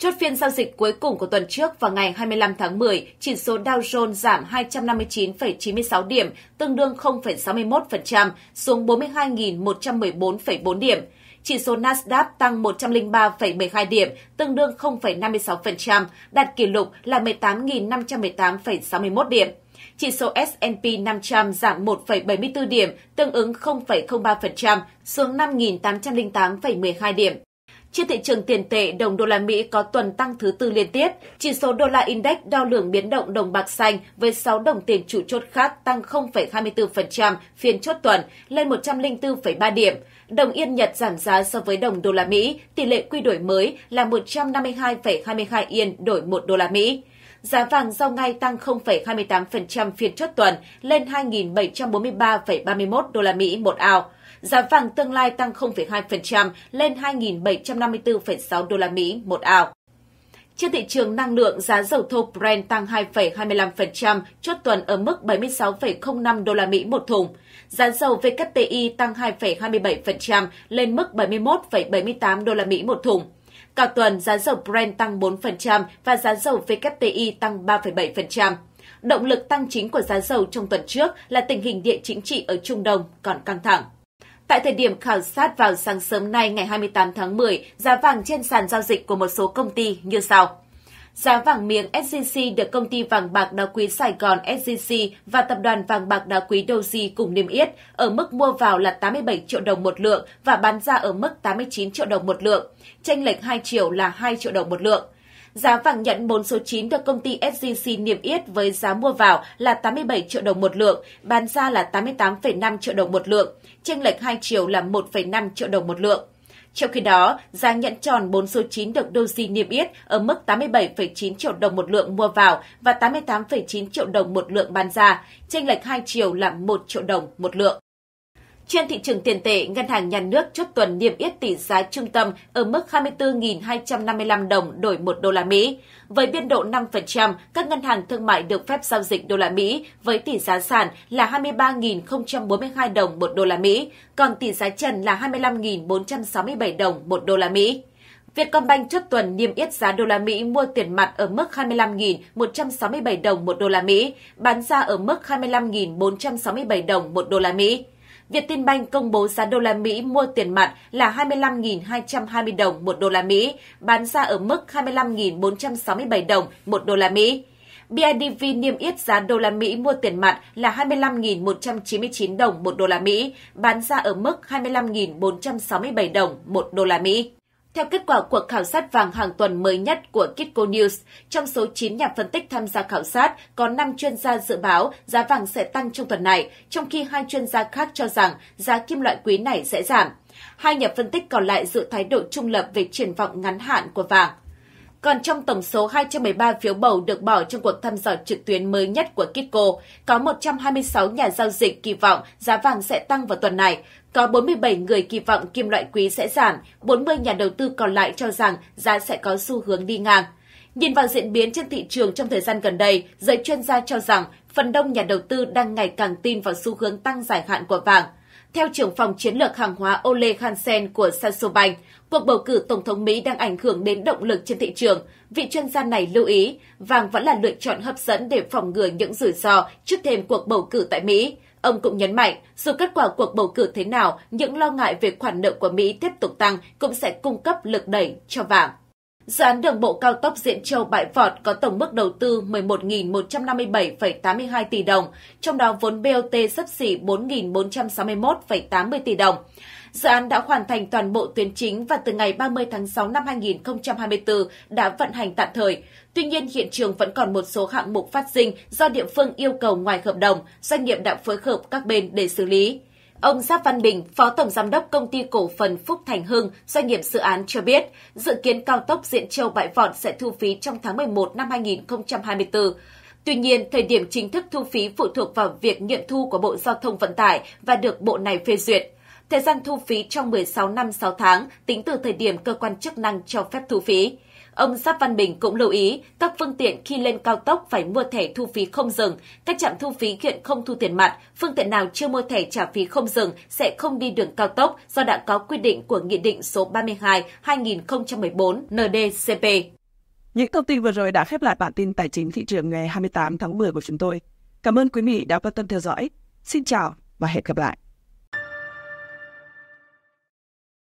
Chốt phiên giao dịch cuối cùng của tuần trước vào ngày 25 tháng 10, chỉ số Dow Jones giảm 259,96 điểm, tương đương 0,61%, xuống 42.114,4 điểm. Chỉ số Nasdaq tăng 103,12 điểm, tương đương 0,56%, đạt kỷ lục là 18.518,61 điểm. Chỉ số S&P 500 giảm 1,74 điểm, tương ứng 0,03%, xuống 5.808,12 điểm. Trên thị trường tiền tệ, đồng đô la Mỹ có tuần tăng thứ tư liên tiếp. Chỉ số đô la index đo lường biến động đồng bạc xanh với 6 đồng tiền chủ chốt khác tăng 0,24% phiên chốt tuần lên 104,3 điểm. Đồng yên Nhật giảm giá so với đồng đô la Mỹ, tỷ lệ quy đổi mới là 152,22 yên đổi 1 đô la Mỹ giá vàng giao ngay tăng 0,28% phiên chốt tuần lên 2.743,31 đô la Mỹ một ao. Giá vàng tương lai tăng 0,2% lên 2.754,6 đô la Mỹ một ao. Trên thị trường năng lượng, giá dầu thô Brent tăng 2,25% chốt tuần ở mức 76,05 đô la Mỹ một thùng. Giá dầu WTI tăng 2,27% lên mức 71,78 đô la Mỹ một thùng. Cả tuần, giá dầu Brent tăng 4% và giá dầu WTI tăng 3,7%. Động lực tăng chính của giá dầu trong tuần trước là tình hình địa chính trị ở Trung Đông còn căng thẳng. Tại thời điểm khảo sát vào sáng sớm nay ngày 28 tháng 10, giá vàng trên sàn giao dịch của một số công ty như sau. Giá vàng miếng SJC được công ty vàng bạc đá quý Sài Gòn SJC và tập đoàn vàng bạc đá quý Doji cùng niêm yết ở mức mua vào là 87 triệu đồng một lượng và bán ra ở mức 89 triệu đồng một lượng, chênh lệch 2 triệu là 2 triệu đồng một lượng. Giá vàng nhận 4 số 9 được công ty SJC niêm yết với giá mua vào là 87 triệu đồng một lượng, bán ra là 88,5 triệu đồng một lượng, chênh lệch hai chiều là 1,5 triệu đồng một lượng. Trong khi đó, giá nhận tròn 4 số 9 được Doji niêm yết ở mức 87,9 triệu đồng một lượng mua vào và 88,9 triệu đồng một lượng bán ra, chênh lệch hai chiều là 1 triệu đồng một lượng. Trên thị trường tiền tệ, Ngân hàng Nhà nước chốt tuần niêm yết tỷ giá trung tâm ở mức 24.255 đồng đổi 1 đô la Mỹ. Với biên độ 5%, các ngân hàng thương mại được phép giao dịch đô la Mỹ với tỷ giá sàn là 23.042 đồng 1 đô la Mỹ, còn tỷ giá trần là 25.467 đồng 1 đô la Mỹ. Vietcombank chốt tuần niêm yết giá đô la Mỹ mua tiền mặt ở mức 25.167 đồng 1 đô la Mỹ, bán ra ở mức 25.467 đồng 1 đô la Mỹ. Việt Banh công bố giá đô la Mỹ mua tiền mặt là 25.220 đồng một đô la Mỹ, bán ra ở mức 25.467 đồng một đô la Mỹ. BIDV niêm yết giá đô la Mỹ mua tiền mặt là 25.199 đồng một đô la Mỹ, bán ra ở mức 25.467 đồng một đô la Mỹ. Theo kết quả cuộc khảo sát vàng hàng tuần mới nhất của Kitco News, trong số 9 nhà phân tích tham gia khảo sát, có 5 chuyên gia dự báo giá vàng sẽ tăng trong tuần này, trong khi hai chuyên gia khác cho rằng giá kim loại quý này sẽ giảm. Hai nhà phân tích còn lại dự thái độ trung lập về triển vọng ngắn hạn của vàng. Còn trong tổng số 213 phiếu bầu được bỏ trong cuộc thăm dò trực tuyến mới nhất của Kitco, có 126 nhà giao dịch kỳ vọng giá vàng sẽ tăng vào tuần này, có 47 người kỳ vọng kim loại quý sẽ giảm, 40 nhà đầu tư còn lại cho rằng giá sẽ có xu hướng đi ngang. Nhìn vào diễn biến trên thị trường trong thời gian gần đây, giới chuyên gia cho rằng phần đông nhà đầu tư đang ngày càng tin vào xu hướng tăng dài hạn của vàng – theo trưởng phòng chiến lược hàng hóa Ole Hansen của Sasobank, cuộc bầu cử Tổng thống Mỹ đang ảnh hưởng đến động lực trên thị trường. Vị chuyên gia này lưu ý, vàng vẫn là lựa chọn hấp dẫn để phòng ngừa những rủi ro trước thêm cuộc bầu cử tại Mỹ. Ông cũng nhấn mạnh, dù kết quả cuộc bầu cử thế nào, những lo ngại về khoản nợ của Mỹ tiếp tục tăng cũng sẽ cung cấp lực đẩy cho vàng. Dự án đường bộ cao tốc Diễn Châu Bãi Vọt có tổng mức đầu tư 11.157,82 tỷ đồng, trong đó vốn BOT sấp xỉ 4.461,80 tỷ đồng. Dự án đã hoàn thành toàn bộ tuyến chính và từ ngày 30 tháng 6 năm 2024 đã vận hành tạm thời. Tuy nhiên, hiện trường vẫn còn một số hạng mục phát sinh do địa phương yêu cầu ngoài hợp đồng, doanh nghiệp đã phối hợp các bên để xử lý. Ông Giáp Văn Bình, Phó Tổng Giám đốc Công ty Cổ phần Phúc Thành Hưng, doanh nghiệp dự án cho biết, dự kiến cao tốc Diện Châu Bãi Vọt sẽ thu phí trong tháng 11 năm 2024. Tuy nhiên, thời điểm chính thức thu phí phụ thuộc vào việc nghiệm thu của Bộ Giao thông Vận tải và được Bộ này phê duyệt. Thời gian thu phí trong 16 năm 6 tháng, tính từ thời điểm cơ quan chức năng cho phép thu phí. Ông Giáp Văn Bình cũng lưu ý các phương tiện khi lên cao tốc phải mua thẻ thu phí không dừng. Các trạm thu phí hiện không thu tiền mặt. Phương tiện nào chưa mua thẻ trả phí không dừng sẽ không đi đường cao tốc do đã có quy định của Nghị định số 32-2014 NDCP. Những thông tin vừa rồi đã khép lại bản tin tài chính thị trường ngày 28 tháng 10 của chúng tôi. Cảm ơn quý vị đã quan tâm theo dõi. Xin chào và hẹn gặp lại.